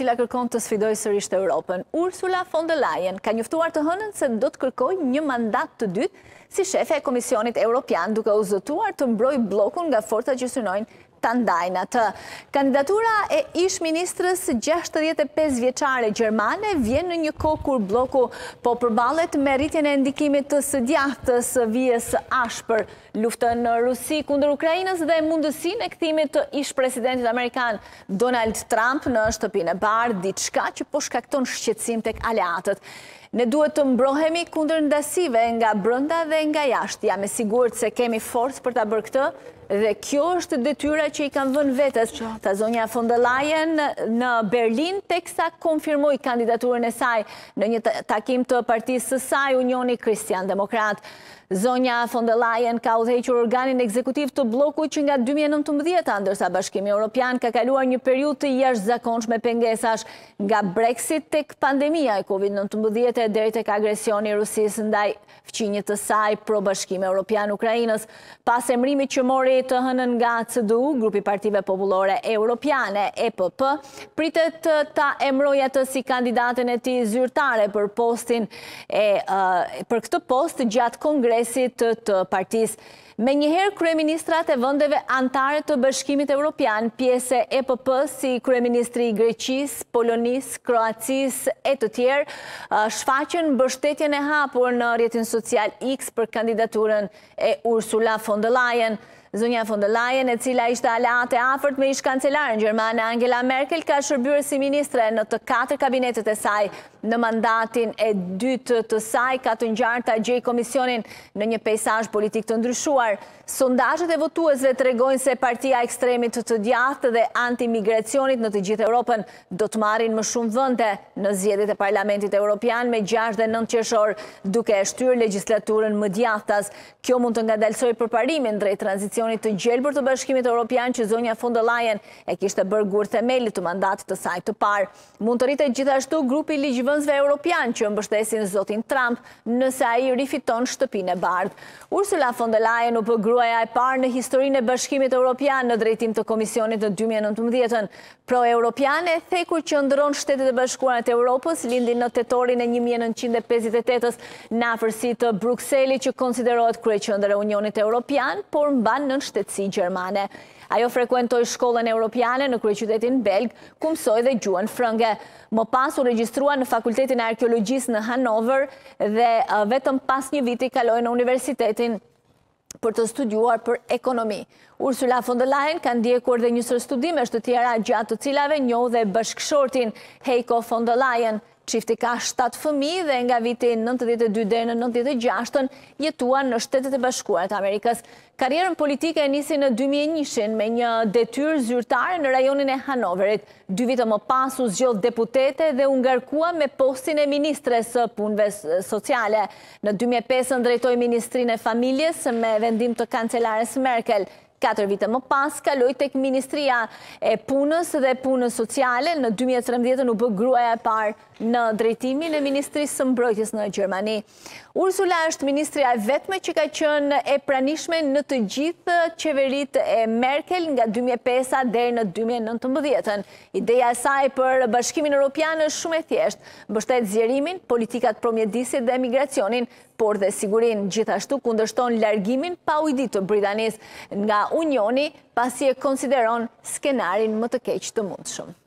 cila kërkon të sfidoj sërishtë Europën. Ursula von der Leyen ka njëftuar të hënën se do të kërkoj një mandat të dytë si shefe e Komisionit Europian duke u të mbroj blokun nga forta që synojnë të ndajnë të. Kandidatura e ish ministrës 65 vjeqare Gjermane vjen në një kohë kur bloku po përbalet me rritjen e ndikimit të së djahtës vijes ashpër luftën në Rusi kundër Ukrajinës dhe mundësin e këtimit të ish presidentit Amerikan Donald Trump në shtëpin e barë, diçka që po shkakton shqecim të kaleatët. Ne duhet të mbrohemi kundër ndasive nga brënda dhe nga jashtë. Ja me sigurët se kemi forës për të bërë këtë dhe kjo është detyra që i kanë vënë vetës. Ta zonja von der Leyen në Berlin, teksa konfirmoj kandidaturën e saj në një takim të partisë së saj Unioni Kristian Demokrat. Zonja von der Leyen ka udhequr organin ekzekutiv të bloku që nga 2019, ndërsa bashkimi Europian ka kaluar një periut të jash zakonç me pengesash nga Brexit tek pandemija e Covid-19 e derit e ka agresioni Rusis ndaj fqinjit të saj pro bashkimi Europian Ukrajinës. Pas e mrimi që mori të hënën nga CDU, grupi partive populore europiane, EPP, pritet ta emrojatë si kandidatën e ti zyrtare për postin e për këtë post gjatë kongresit të partis. Me njëherë, kreministrat e vëndeve antare të bëshkimit europian, pjese EPP si kreministri Greqis, Polonis, Kroacis e të tjerë, shfaqen bështetjen e hapur në rjetin social X për kandidaturën e Ursula von der Leyen, Zunja von der Leyen, e cila ishte alate afert me ishtë kancelarën Gjermane Angela Merkel, ka shërbyrë si ministre në të katër kabinetet e saj në mandatin e dytë të saj, ka të njartë a gjej komisionin në një pejsaj politik të ndryshuar. Sondajët e votuesve të regojnë se partia ekstremit të të djathë dhe anti-migracionit në të gjithë Europën do të marin më shumë vënde në zjedit e parlamentit e Europian me 6 dhe 9 qeshor duke e shtyrë legislaturën më djathas. Kjo mund të nga delsoj përparimin drejt tranzicion koalicionit të gjelbër të bashkimit e Europian që zonja fundëlajen e kishtë të bërë gurë themeli të mandat të sajtë të parë. Mund të rritë e gjithashtu grupi ligjëvënzve e Europian që mbështesin zotin Trump nëse a i rifiton shtëpin e bardë. Ursula fundëlajen u përgrua e e parë në historin e bashkimit e Europian në drejtim të komisionit në 2019-ën. Pro Europian e thekur që ndëron shtetet e bashkuarat e Europës lindin në tetorin e 1958-ës në afërsi të Bruxelli që konsiderohet kreqëndër e Unionit Europian, por mban në shtetësi Gjermane. Ajo frekuentoj shkollën europiane në krye qytetin Belg, kumsoj dhe gjuën frënge. Më pas u registrua në Fakultetin e Arkeologjisë në Hanover dhe vetëm pas një viti kaloj në Universitetin për të studuar për ekonomi. Ursula von der Leyen kanë djekur dhe njësër studime shtë tjera gjatë të cilave njohë dhe bëshkëshortin Heiko von der Leyen, Qifti ka 7 fëmi dhe nga viti 92 dhe në 96 jetuan në shtetet e bashkuarët Amerikës. Karierën politike e nisi në 2001 me një detyr zyrtare në rajonin e Hanoverit. Dy vitë më pasu zgjodh deputete dhe ungarkua me postin e ministres punve sociale. Në 2005 ndrejtoj Ministrin e Familjes me vendim të kancelares Merkel. 4 vite më pas, kaloj tek ministria e punës dhe punës sociale në 2013 në bëgruaja e parë në drejtimin e Ministrisë së Mbrojtjes në Gjermani. Ursula është ministria e vetme që ka qënë e pranishme në të gjithë qeverit e Merkel nga 2005 dhe në 2019. Ideja saj për bashkimin Europian është shumë e thjeshtë, bështet zjerimin, politikat promjedisit dhe emigracionin, por dhe sigurin gjithashtu kundështon largimin pa ujdi të Britanis nga Unioni pasi e konsideron skenarin më të keqë të mundë shumë.